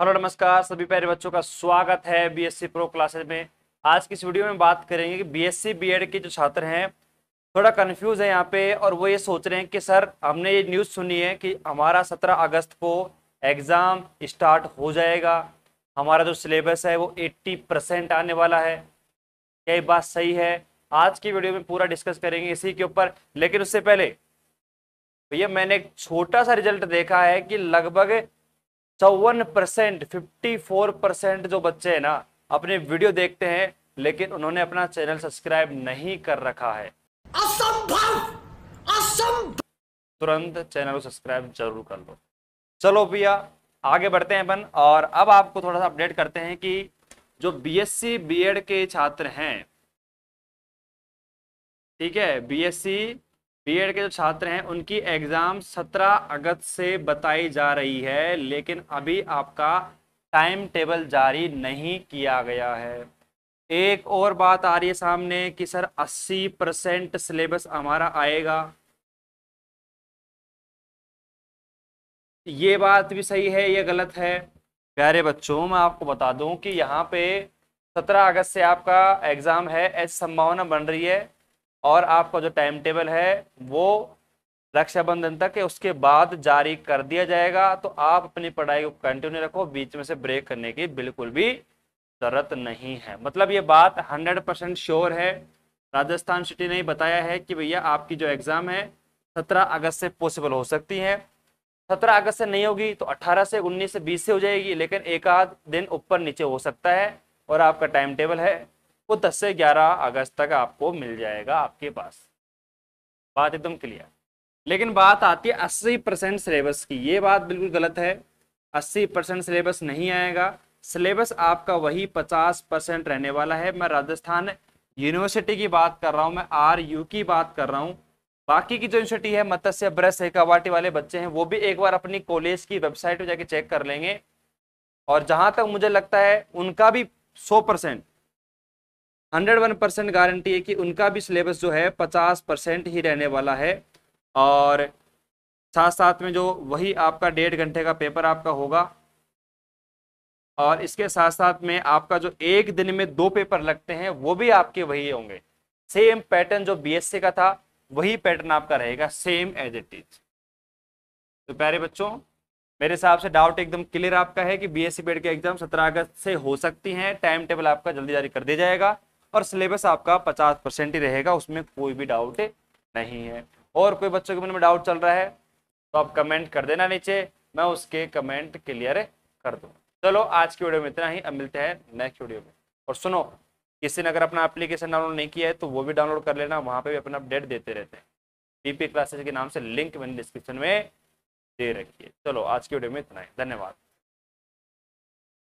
hello नमस्कार सभी प्यारे बच्चों का स्वागत है बीएससी प्रो क्लासेस में आज की इस वीडियो में बात करेंगे कि बीएससी बीएड के जो छात्र हैं थोड़ा कंफ्यूज है यहाँ पे और वो ये सोच रहे हैं कि सर हमने ये न्यूज़ सुनी है कि हमारा 17 अगस्त को एग्ज़ाम स्टार्ट हो जाएगा हमारा जो सिलेबस है वो 80 परसेंट आने वाला है क्या ये बात सही है आज की वीडियो में पूरा डिस्कस करेंगे इसी के ऊपर लेकिन उससे पहले भैया मैंने एक छोटा सा रिजल्ट देखा है कि लगभग चौवन परसेंट फिफ्टी फोर परसेंट जो बच्चे हैं ना अपने वीडियो देखते हैं लेकिन उन्होंने अपना चैनल सब्सक्राइब नहीं कर रखा है असंभव असंभव तुरंत चैनल को सब्सक्राइब जरूर कर लो चलो भैया आगे बढ़ते हैं अपन और अब आपको थोड़ा सा अपडेट करते हैं कि जो बीएससी बीएड के छात्र हैं ठीक है बीएससी बीएड के जो छात्र हैं उनकी एग्ज़ाम 17 अगस्त से बताई जा रही है लेकिन अभी आपका टाइम टेबल जारी नहीं किया गया है एक और बात आ रही है सामने कि सर 80 परसेंट सिलेबस हमारा आएगा ये बात भी सही है ये गलत है प्यारे बच्चों मैं आपको बता दूं कि यहाँ पे 17 अगस्त से आपका एग्ज़ाम है ऐसी संभावना बन रही है और आपका जो टाइम टेबल है वो रक्षाबंधन तक है उसके बाद जारी कर दिया जाएगा तो आप अपनी पढ़ाई को कंटिन्यू रखो बीच में से ब्रेक करने की बिल्कुल भी जरूरत नहीं है मतलब ये बात हंड्रेड परसेंट श्योर है राजस्थान सिटी ने बताया है कि भैया आपकी जो एग्ज़ाम है सत्रह अगस्त से पॉसिबल हो सकती है सत्रह अगस्त से नहीं होगी तो अट्ठारह से उन्नीस से बीस से हो जाएगी लेकिन एक आध दिन ऊपर नीचे हो सकता है और आपका टाइम टेबल है वो 10 से 11 अगस्त तक आपको मिल जाएगा आपके पास बात एकदम क्लियर लेकिन बात आती है अस्सी परसेंट सिलेबस की ये बात बिल्कुल गलत है अस्सी परसेंट सिलेबस नहीं आएगा सिलेबस आपका वही पचास परसेंट रहने वाला है मैं राजस्थान यूनिवर्सिटी की बात कर रहा हूँ मैं आर यू की बात कर रहा हूँ बाकी की जो यूनिवर्सिटी है मत्स्य ब्रस है कवाटी वाले बच्चे हैं वो भी एक बार अपनी कॉलेज की वेबसाइट पर जाके चेक कर लेंगे और जहाँ तक मुझे लगता है उनका भी सौ percent hundred one percent guarantee है कि उनका भी सिलेबस जो है पचास परसेंट ही रहने वाला है और साथ साथ में जो वही आपका डेढ़ घंटे का पेपर आपका होगा और इसके साथ साथ में आपका जो एक दिन में दो पेपर लगते हैं वो भी आपके वही होंगे सेम पैटर्न जो बीएससी का था वही पैटर्न आपका रहेगा सेम एज इट इज तो प्यारे बच्चों मेरे हिसाब से डाउट एकदम क्लियर आपका है कि बीएससी पेड के एग्जाम 17 अगस्त से हो सकती हैं टाइम टेबल आपका जल्दी जारी कर दिया जाएगा और सिलेबस आपका पचास परसेंट ही रहेगा उसमें कोई भी डाउट नहीं है और कोई बच्चों के मन में डाउट चल रहा है तो आप कमेंट कर देना नीचे मैं उसके कमेंट क्लियर कर दूँ चलो आज की वीडियो में इतना ही अब मिलते हैं नेक्स्ट वीडियो में और सुनो किसी ने अगर अपना एप्लीकेशन डाउनलोड नहीं किया है तो वो भी डाउनलोड कर लेना वहाँ पे भी अपना अपडेट देते रहते हैं पीपी क्लासेस के नाम से लिंक मैंने डिस्क्रिप्शन में दे रखी है चलो आज की वीडियो में इतना ही धन्यवाद